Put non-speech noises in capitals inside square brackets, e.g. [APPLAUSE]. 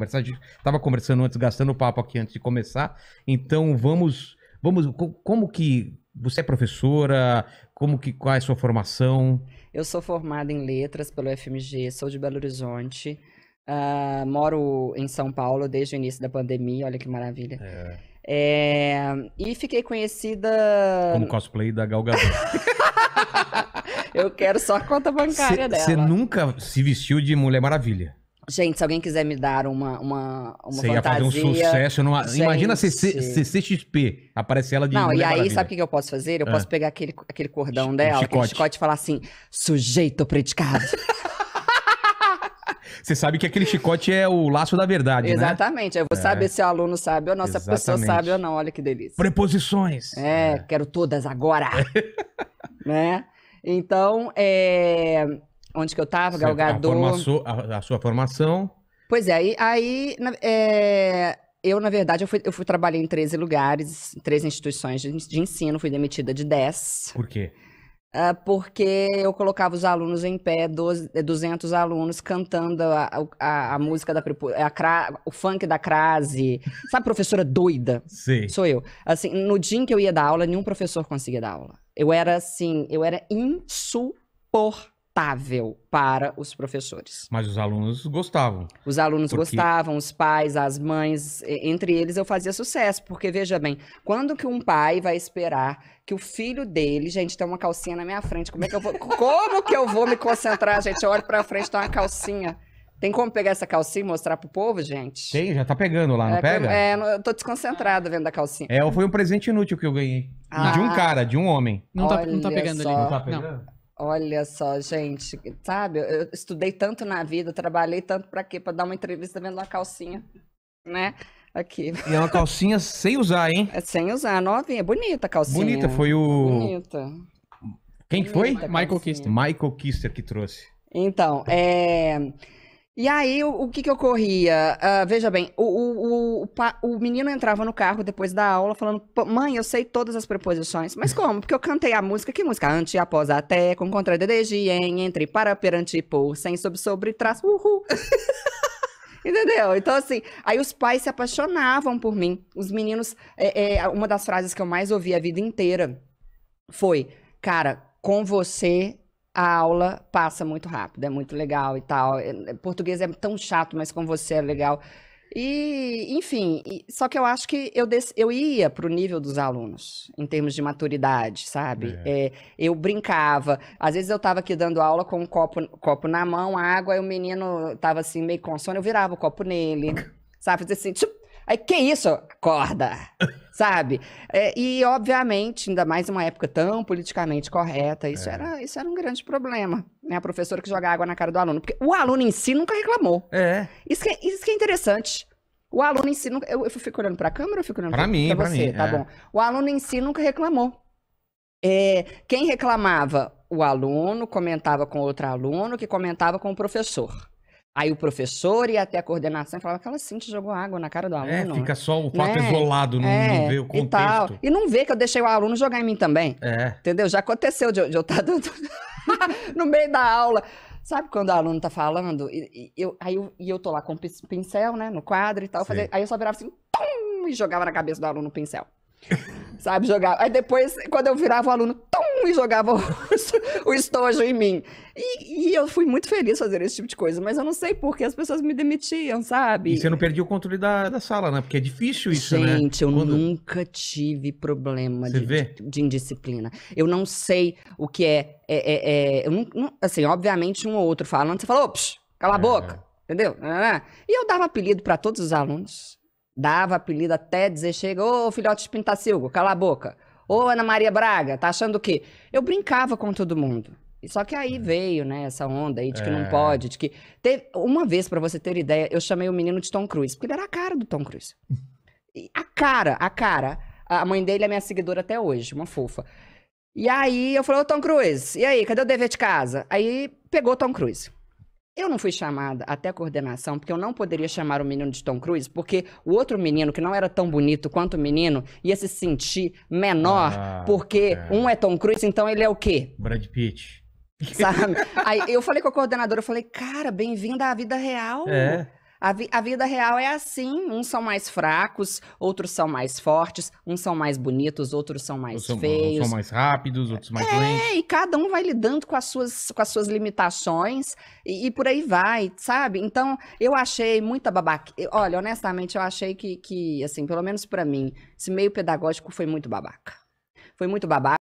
começar. A gente tava conversando antes, gastando o papo aqui antes de começar. Então vamos, vamos. Como que você é professora? Como que qual é a sua formação? Eu sou formada em letras pelo FMG, sou de Belo Horizonte. Uh, moro em São Paulo desde o início da pandemia, olha que maravilha. É. É, e fiquei conhecida. Como cosplay da Gal Gadot. [LAUGHS] Eu quero só a conta bancária cê, dela. Você nunca se vestiu de Mulher Maravilha? Gente, se alguém quiser me dar uma, uma, uma Você fantasia... Você ia fazer um sucesso. Numa... Imagina CCXP. Aparece ela de Não, e aí maravilha. sabe o que eu posso fazer? Eu é. posso pegar aquele, aquele cordão dela, chicote. aquele chicote e falar assim, sujeito predicado. [LAUGHS] Você sabe que aquele chicote é o laço da verdade, né? Exatamente. Né? Eu vou é. saber se o aluno sabe ou não, se a pessoa sabe ou não. Olha que delícia. Preposições. É, é. quero todas agora. [LAUGHS] né? Então, é onde que eu estava, tá, Galgador. A, a, a, sua formação. Pois é, aí, aí é, eu, na verdade, eu fui, eu fui trabalhar em 13 lugares, 13 instituições de, de ensino, fui demitida de 10. Por quê? Ah, porque eu colocava os alunos em pé, 12, 200 é, alunos cantando a, a, a música da a, o funk da crase. Sabe, professora doida? Sim. Sou eu. Assim, no dia em que eu ia dar aula, nenhum professor conseguia dar aula. Eu era assim, eu era insuportável palatável para os professores. Mas os alunos gostavam. Os alunos porque... gostavam, os pais, as mães, entre eles eu fazia sucesso, porque veja bem, quando que um pai vai esperar que o filho dele, gente, tem uma calcinha na minha frente, como é que eu vou, [LAUGHS] como que eu vou me concentrar, gente? Eu olho para frente, tem uma calcinha. Tem como pegar essa calcinha e mostrar pro povo, gente? Tem, já tá pegando lá, não é, pega? É, eu tô desconcentrada vendo a calcinha. É, foi um presente inútil que eu ganhei. Ah, de um ah. cara, de um homem. Não, tá, não tá pegando só. ali. Não tá pegando? Não. Olha só, gente, sabe? Eu estudei tanto na vida, trabalhei tanto para quê? Para dar uma entrevista vendo uma calcinha, né? Aqui. E é uma calcinha sem usar, hein? É sem usar, novinha, é bonita a calcinha. Bonita, foi o. Bonita. Quem que foi? Michael Kister. Michael Kister que trouxe. Então, é... E aí, o, o que que ocorria? Uh, veja bem, o, o, o, o, menino entrava no carro depois da aula falando, mãe, eu sei todas as preposições. Mas como? Porque eu cantei a música, que música? Ante, após, até, com, contra, desde, em, entre, para, perante, por, sem, sob, sobre, traço. uhul. [LAUGHS] Entendeu? Então, assim, aí os pais se apaixonavam por mim. Os meninos, é, é, uma das frases que eu mais ouvi a vida inteira foi, cara, com você a aula passa muito rápido, é muito legal e tal. É, é, português é tão chato, mas com você é legal. E, enfim, só que eu acho que eu, des, eu ia para o nível dos alunos, em termos de maturidade, sabe? É. É, eu brincava. Às vezes eu estava aqui dando aula com um copo, copo na mão, água, e o menino estava assim, meio com sono, eu virava o copo nele, [LAUGHS] sabe? Fazia assim, tipo, Aí, é, que isso? Acorda! [LAUGHS] Sabe? É, e, obviamente, ainda mais numa época tão politicamente correta, isso, é. era, isso era um grande problema. Né? A professora que joga água na cara do aluno. Porque o aluno em si nunca reclamou. É. Isso que, é, isso que é interessante. O aluno em si nunca. Eu, eu fico olhando pra câmera ou fico olhando pra, pra mim, pra, pra você? Mim, tá é. bom. O aluno em si nunca reclamou. É, quem reclamava? O aluno comentava com outro aluno, que comentava com o professor. Aí o professor e até a coordenação falava, aquela Cintia jogou água na cara do é, aluno. É, fica só o fato né? isolado, não, é, não, vê o contexto. E, tal. e não vê que eu deixei o aluno jogar em mim também. É. Entendeu? Já aconteceu de, de eu estar tá [LAUGHS] no meio da aula. Sabe quando o aluno está falando? E, e, eu, aí eu, e eu tô lá com o pincel, né? No quadro e tal. Fazia, aí eu só virava assim, pum, e jogava na cabeça do aluno o pincel. [LAUGHS] Sabe, jogava. Aí depois, quando eu virava o aluno, e jogava o, [LAUGHS] o estojo em mim. E, e, eu fui muito feliz fazer esse tipo de coisa, mas eu não sei porque as pessoas me demitiam, sabe? E você não perdia o controle da, da sala, né? Porque é difícil isso, Gente, né? Gente, eu Quando... nunca tive problema de, de, de, indisciplina. Eu não sei o que é. é, é, é eu não, não, assim, obviamente, um ou outro falando, você falou, cala a é. boca, entendeu? E eu dava apelido para todos os alunos. Dava apelido até dizer, chega, ô filhote de pintacilgo, cala a boca. Ô, Ana Maria Braga, tá achando o quê? Eu brincava com todo mundo. Só que aí hum. veio, né, essa onda aí de que é. não pode, de que... Teve, uma vez, para você ter ideia, eu chamei o menino de Tom Cruise, porque ele era a cara do Tom Cruise. [LAUGHS] E a cara, a cara. A mãe dele é minha seguidora até hoje, uma fofa. E aí eu falei, ô Tom Cruise, e aí, cadê o dever de casa? Aí pegou o Tom Cruise. Eu não fui chamada até a coordenação, porque eu não poderia chamar o menino de Tom Cruise, porque o outro menino, que não era tão bonito quanto o menino, ia se sentir menor, ah, porque é. um é Tom Cruise, então ele é o quê? Brad Pitt. Sabe? [LAUGHS] Aí eu falei com a coordenadora, eu falei, cara, bem-vindo à vida real. É. A, vi a, vida real é assim: uns são mais fracos, outros são mais fortes, uns são mais bonitos, outros são mais feios. Uns são mais rápidos, outros mais lentos. É, e cada um vai lidando com as suas, com as suas limitações e, e por aí vai, sabe? Então, eu achei muita babaca. Olha, honestamente, eu achei que, que assim, pelo menos para mim, esse meio pedagógico foi muito babaca. Foi muito babaca.